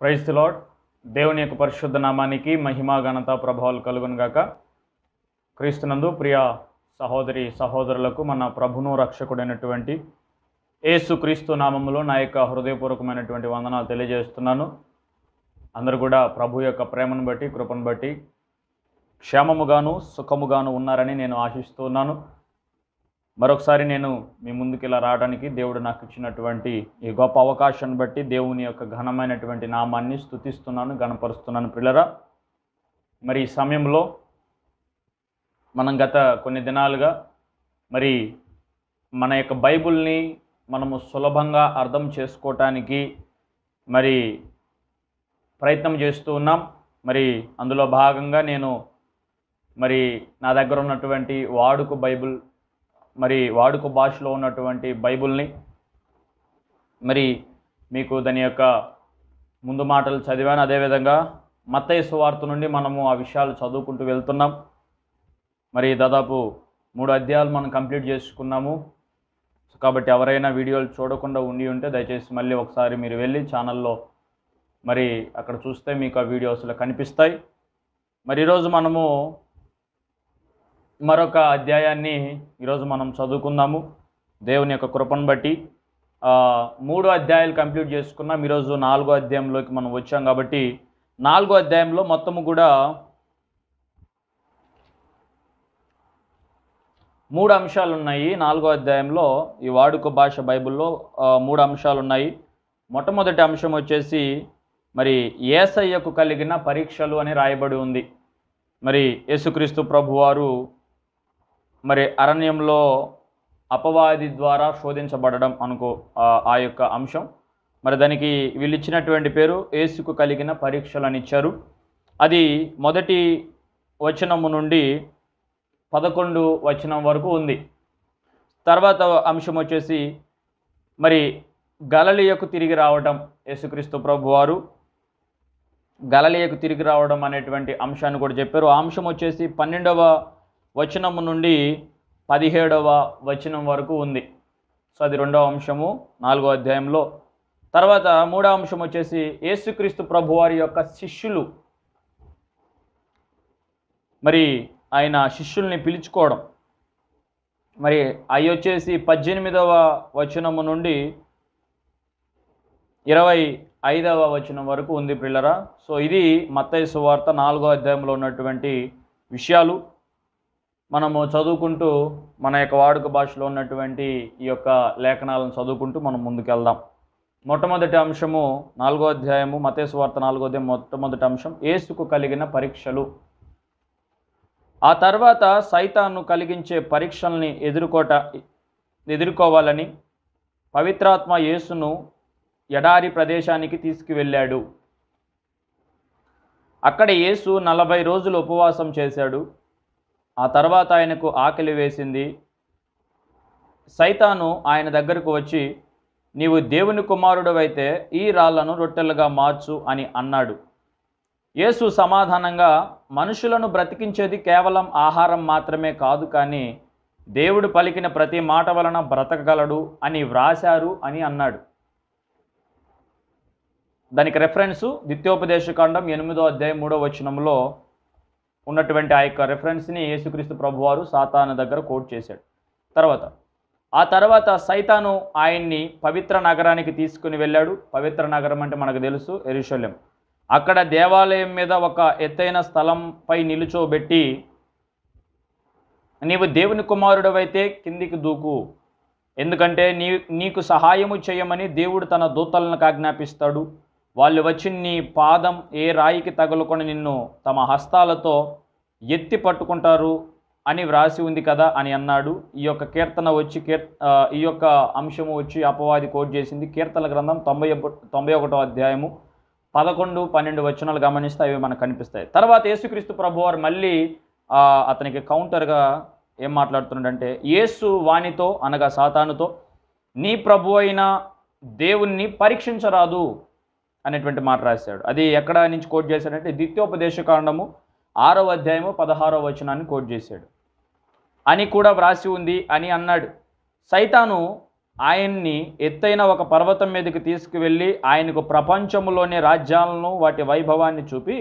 praise the దేవుని యొక్క పరిశుద్ధ నామానికి మహిమా ఘనత ప్రభావాలు కలుగునుగాక క్రీస్తునందు ప్రియ సహోదరి సహోదరులకు మన ప్రభును రక్షకుడైనటువంటి ఏసు క్రీస్తు నామములో నా యొక్క హృదయపూర్వకమైనటువంటి వందనాలు తెలియజేస్తున్నాను అందరూ కూడా ప్రభు యొక్క ప్రేమను బట్టి కృపను బట్టి క్షేమముగాను సుఖముగాను ఉన్నారని నేను ఆశిస్తున్నాను మరొకసారి నేను మీ ముందుకు ఇలా రావడానికి దేవుడు నాకు ఇచ్చినటువంటి ఈ గొప్ప అవకాశాన్ని బట్టి దేవుని యొక్క ఘనమైనటువంటి నామాన్ని స్థుతిస్తున్నాను గణపరుస్తున్నాను పిల్లరా మరి ఈ సమయంలో మనం గత కొన్ని దినాలుగా మరి మన యొక్క బైబుల్ని మనము సులభంగా అర్థం చేసుకోవటానికి మరి ప్రయత్నం చేస్తూ ఉన్నాం మరి అందులో భాగంగా నేను మరి నా దగ్గర ఉన్నటువంటి వాడుకు బైబుల్ మరి వాడుక భాషలో ఉన్నటువంటి బైబుల్ని మరి మీకు దాని యొక్క ముందు మాటలు చదివాను అదేవిధంగా మత్తయ్య సువార్త నుండి మనము ఆ విషయాలు చదువుకుంటూ వెళ్తున్నాం మరి దాదాపు మూడు అధ్యాయాలు మనం కంప్లీట్ చేసుకున్నాము కాబట్టి ఎవరైనా వీడియోలు చూడకుండా ఉండి ఉంటే దయచేసి మళ్ళీ ఒకసారి మీరు వెళ్ళి ఛానల్లో మరి అక్కడ చూస్తే మీకు ఆ వీడియోస్లో కనిపిస్తాయి మరి ఈరోజు మనము మరొక అధ్యాయాన్ని ఈరోజు మనం చదువుకుందాము దేవుని యొక్క కృపను బట్టి మూడు అధ్యాయాలు కంప్లీట్ చేసుకున్నాం ఈరోజు నాలుగో అధ్యాయంలోకి మనం వచ్చాం కాబట్టి నాలుగో అధ్యాయంలో మొత్తము కూడా మూడు అంశాలు ఉన్నాయి నాలుగో అధ్యాయంలో ఈ వాడుక భాష బైబిల్లో మూడు అంశాలు ఉన్నాయి మొట్టమొదటి అంశం వచ్చేసి మరి ఏసయ్యకు కలిగిన పరీక్షలు అని రాయబడి ఉంది మరి యేసుక్రీస్తు ప్రభువారు మరి అరణ్యంలో అపవాది ద్వారా శోధించబడడం అనుకో ఆ యొక్క అంశం మరి దానికి వీళ్ళు ఇచ్చినటువంటి పేరు ఏసుకు కలిగిన పరీక్షలని ఇచ్చారు అది మొదటి వచనము నుండి పదకొండు వచనం వరకు ఉంది తర్వాత అంశం వచ్చేసి మరి గలలియకు తిరిగి రావడం యేసుక్రీస్తు ప్రభు వారు గలలియకు తిరిగి రావడం అనేటువంటి అంశాన్ని కూడా చెప్పారు ఆ అంశం వచ్చేసి పన్నెండవ వచనము నుండి పదిహేడవ వచనం వరకు ఉంది సో అది రెండవ అంశము నాలుగో అధ్యాయంలో తర్వాత మూడవ అంశం వచ్చేసి యేసుక్రీస్తు ప్రభు వారి యొక్క శిష్యులు మరి ఆయన శిష్యుల్ని పిలుచుకోవడం మరి అవి వచ్చేసి పద్దెనిమిదవ వచనము నుండి ఇరవై ఐదవ వచనం వరకు ఉంది పిల్లరా సో ఇది మత్తయ్య సువార్త నాలుగో అధ్యాయంలో ఉన్నటువంటి విషయాలు మనము చదువుకుంటూ మన యొక్క వాడుక భాషలో ఉన్నటువంటి ఈ యొక్క లేఖనాలను చదువుకుంటూ మనం ముందుకెళ్దాం మొట్టమొదటి అంశము నాలుగో అధ్యాయము వార్త నాలుగో అధ్యాయం మొట్టమొదటి అంశం ఏసుకు కలిగిన పరీక్షలు ఆ తర్వాత సైతాన్ను కలిగించే పరీక్షల్ని ఎదుర్కోట ఎదుర్కోవాలని పవిత్రాత్మ యేసును ఎడారి ప్రదేశానికి తీసుకువెళ్ళాడు అక్కడ యేసు నలభై రోజులు ఉపవాసం చేశాడు ఆ తర్వాత ఆయనకు ఆకలి వేసింది సైతాను ఆయన దగ్గరకు వచ్చి నీవు దేవుని కుమారుడవైతే ఈ రాళ్లను రొట్టెలుగా మార్చు అని అన్నాడు యేసు సమాధానంగా మనుషులను బ్రతికించేది కేవలం ఆహారం మాత్రమే కాదు కానీ దేవుడు పలికిన ప్రతి మాట వలన బ్రతకగలడు అని వ్రాశారు అని అన్నాడు దానికి రెఫరెన్సు ద్వితీయోపదేశకాండం ఎనిమిదో అధ్యాయం మూడో వచనంలో ఉన్నటువంటి ఆ యొక్క రెఫరెన్స్ని యేసుక్రీస్తు ప్రభువారు సాతాను దగ్గర కోట్ చేశాడు తర్వాత ఆ తర్వాత సైతాను ఆయన్ని పవిత్ర నగరానికి తీసుకుని వెళ్ళాడు పవిత్ర నగరం అంటే మనకు తెలుసు ఎరుశల్యం అక్కడ దేవాలయం మీద ఒక ఎత్తైన స్థలంపై నిలుచోబెట్టి నీవు దేవుని కుమారుడవైతే కిందికి దూకు ఎందుకంటే నీ నీకు సహాయము చేయమని దేవుడు తన దూతలను ఆజ్ఞాపిస్తాడు వాళ్ళు వచ్చి నీ పాదం ఏ రాయికి తగులుకొని నిన్ను తమ హస్తాలతో ఎత్తి పట్టుకుంటారు అని వ్రాసి ఉంది కదా అని అన్నాడు ఈ యొక్క కీర్తన వచ్చి కీర్ ఈ యొక్క అంశము వచ్చి అపవాది కోట్ చేసింది కీర్తన గ్రంథం తొంభై తొంభై ఒకటో అధ్యాయము పదకొండు పన్నెండు వచనాలు గమనిస్తే అవి మనకు కనిపిస్తాయి తర్వాత యేసుక్రీస్తు ప్రభు వారు మళ్ళీ అతనికి కౌంటర్గా ఏం మాట్లాడుతున్నాడంటే యేసు వానితో అనగా సాతానుతో నీ ప్రభు అయిన దేవుణ్ణి పరీక్షించరాదు అనేటువంటి మాట రాశాడు అది ఎక్కడ నుంచి కోట్ చేశాడంటే కాండము ఆరవ అధ్యాయము పదహారవ వచనాన్ని కోట్ చేశాడు అని కూడా వ్రాసి ఉంది అని అన్నాడు సైతాను ఆయన్ని ఎత్తైన ఒక పర్వతం మీదకి తీసుకువెళ్ళి ఆయనకు ప్రపంచంలోని రాజ్యాలను వాటి వైభవాన్ని చూపి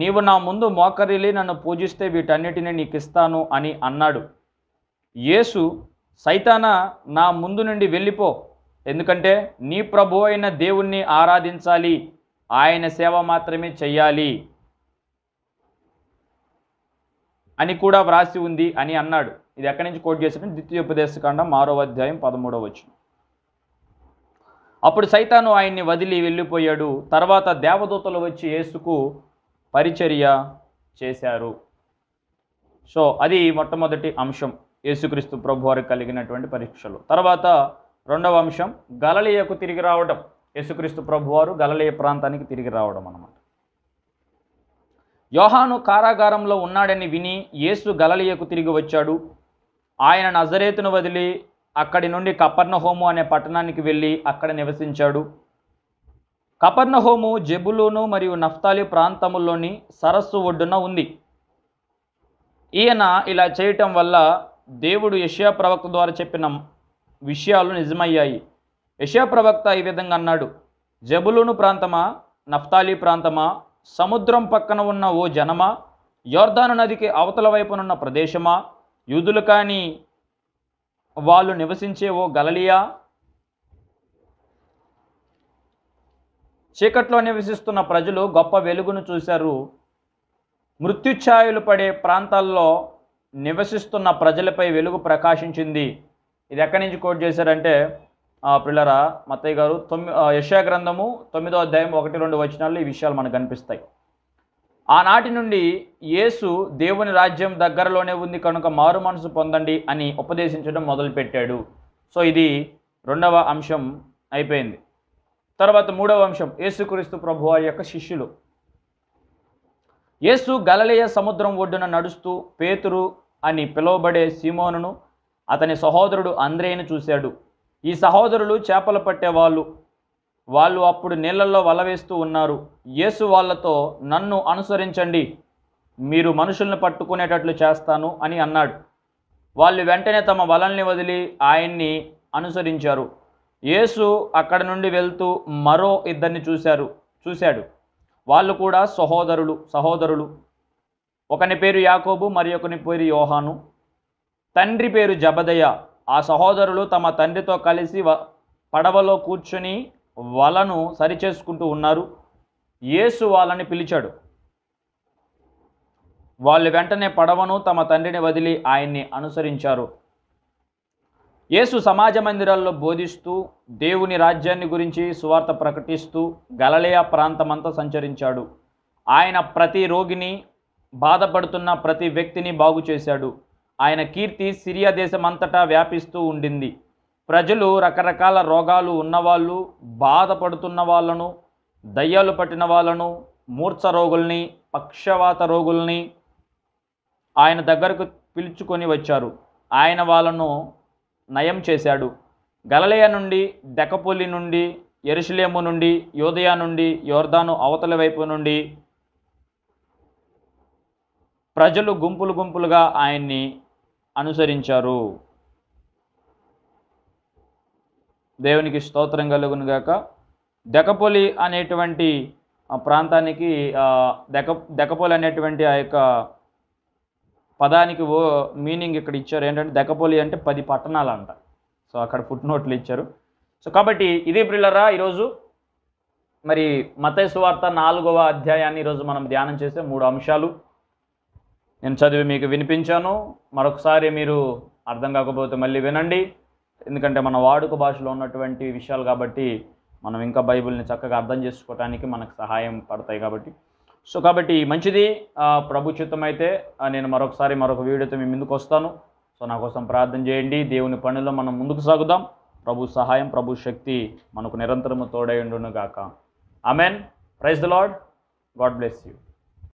నీవు నా ముందు మోకరిల్లి నన్ను పూజిస్తే వీటన్నిటిని నీకు ఇస్తాను అని అన్నాడు యేసు సైతాన నా ముందు నుండి వెళ్ళిపో ఎందుకంటే నీ ప్రభు అయిన దేవుణ్ణి ఆరాధించాలి ఆయన సేవ మాత్రమే చెయ్యాలి అని కూడా వ్రాసి ఉంది అని అన్నాడు ఇది ఎక్కడి నుంచి కోట్ చేసిన ద్వితీయోపదేశకాండం ఆరో అధ్యాయం పదమూడవ వచ్చి అప్పుడు సైతాను ఆయన్ని వదిలి వెళ్ళిపోయాడు తర్వాత దేవదూతలు వచ్చి యేసుకు పరిచర్య చేశారు సో అది మొట్టమొదటి అంశం యేసుక్రీస్తు ప్రభు వారికి కలిగినటువంటి పరీక్షలు తర్వాత రెండవ అంశం గలలియకు తిరిగి రావడం యేసుక్రీస్తు ప్రభువారు గలలియ ప్రాంతానికి తిరిగి రావడం అన్నమాట యోహాను కారాగారంలో ఉన్నాడని విని యేసు గలలియకు తిరిగి వచ్చాడు ఆయన నజరేతును వదిలి అక్కడి నుండి కపర్ణహోము అనే పట్టణానికి వెళ్ళి అక్కడ నివసించాడు కపర్ణహోము జబులోను మరియు నఫ్తాలి ప్రాంతముల్లోని సరస్సు ఒడ్డున ఉంది ఈయన ఇలా చేయటం వల్ల దేవుడు యష్యా ప్రవక్త ద్వారా చెప్పిన విషయాలు నిజమయ్యాయి యషా ప్రవక్త ఈ విధంగా అన్నాడు జబులును ప్రాంతమా నఫ్తాలీ ప్రాంతమా సముద్రం పక్కన ఉన్న ఓ జనమా యోర్ధాను నదికి అవతల వైపునున్న ప్రదేశమా యూదులు కానీ వాళ్ళు నివసించే ఓ గలలియా చీకట్లో నివసిస్తున్న ప్రజలు గొప్ప వెలుగును చూశారు మృత్యుఛాయలు పడే ప్రాంతాల్లో నివసిస్తున్న ప్రజలపై వెలుగు ప్రకాశించింది ఇది ఎక్కడి నుంచి కోట్ చేశారంటే పిల్లరా మత్తయ్య గారు తొమ్మి యశా గ్రంథము తొమ్మిదో అధ్యాయం ఒకటి రెండు వచనాల్లో ఈ విషయాలు మనకు కనిపిస్తాయి ఆనాటి నుండి యేసు దేవుని రాజ్యం దగ్గరలోనే ఉంది కనుక మారు మనసు పొందండి అని ఉపదేశించడం మొదలుపెట్టాడు సో ఇది రెండవ అంశం అయిపోయింది తర్వాత మూడవ అంశం యేసుక్రీస్తు ప్రభు వారి యొక్క శిష్యులు యేసు గలలేయ సముద్రం ఒడ్డున నడుస్తూ పేతురు అని పిలువబడే సీమోనును అతని సహోదరుడు అంద్రేయను చూశాడు ఈ సహోదరులు చేపలు పట్టేవాళ్ళు వాళ్ళు అప్పుడు వల వలవేస్తూ ఉన్నారు యేసు వాళ్ళతో నన్ను అనుసరించండి మీరు మనుషుల్ని పట్టుకునేటట్లు చేస్తాను అని అన్నాడు వాళ్ళు వెంటనే తమ వలల్ని వదిలి ఆయన్ని అనుసరించారు యేసు అక్కడ నుండి వెళ్తూ మరో ఇద్దరిని చూశారు చూశాడు వాళ్ళు కూడా సహోదరులు సహోదరులు ఒకని పేరు యాకోబు మరి ఒకని పేరు యోహాను తండ్రి పేరు జబదయ ఆ సహోదరులు తమ తండ్రితో కలిసి పడవలో కూర్చొని వలను సరిచేసుకుంటూ ఉన్నారు యేసు వాళ్ళని పిలిచాడు వాళ్ళు వెంటనే పడవను తమ తండ్రిని వదిలి ఆయన్ని అనుసరించారు యేసు సమాజ మందిరాల్లో బోధిస్తూ దేవుని రాజ్యాన్ని గురించి సువార్త ప్రకటిస్తూ గలలయ ప్రాంతమంతా సంచరించాడు ఆయన ప్రతి రోగిని బాధపడుతున్న ప్రతి వ్యక్తిని బాగు చేశాడు ఆయన కీర్తి సిరియా దేశమంతటా వ్యాపిస్తూ ఉండింది ప్రజలు రకరకాల రోగాలు ఉన్నవాళ్ళు బాధపడుతున్న వాళ్ళను దయ్యాలు పట్టిన వాళ్ళను మూర్చ రోగుల్ని పక్షవాత రోగుల్ని ఆయన దగ్గరకు పిలుచుకొని వచ్చారు ఆయన వాళ్ళను నయం చేశాడు గలలయ నుండి దెకపొలి నుండి ఎరుసలేము నుండి యోదయ నుండి యోర్దాను అవతల వైపు నుండి ప్రజలు గుంపులు గుంపులుగా ఆయన్ని అనుసరించారు దేవునికి స్తోత్రం గాక దెకపొలి అనేటువంటి ప్రాంతానికి దెక దెకపొలి అనేటువంటి ఆ యొక్క పదానికి ఓ మీనింగ్ ఇక్కడ ఇచ్చారు ఏంటంటే దెకపొలి అంటే పది పట్టణాలు అంట సో అక్కడ ఫుట్ నోట్లు ఇచ్చారు సో కాబట్టి ఇది ప్రిల్లరా ఈరోజు మరి మతేశ్వార్త నాలుగవ అధ్యాయాన్ని ఈరోజు మనం ధ్యానం చేసే మూడు అంశాలు నేను చదివి మీకు వినిపించాను మరొకసారి మీరు అర్థం కాకపోతే మళ్ళీ వినండి ఎందుకంటే మన వాడుక భాషలో ఉన్నటువంటి విషయాలు కాబట్టి మనం ఇంకా బైబిల్ని చక్కగా అర్థం చేసుకోవటానికి మనకు సహాయం పడతాయి కాబట్టి సో కాబట్టి మంచిది ప్రభుచితం అయితే నేను మరొకసారి మరొక వీడియోతో మీ ముందుకు వస్తాను సో నా కోసం ప్రార్థన చేయండి దేవుని పనిలో మనం ముందుకు సాగుదాం ప్రభు సహాయం ప్రభు శక్తి మనకు నిరంతరము తోడై ఉండును గాక amen praise the lord God bless you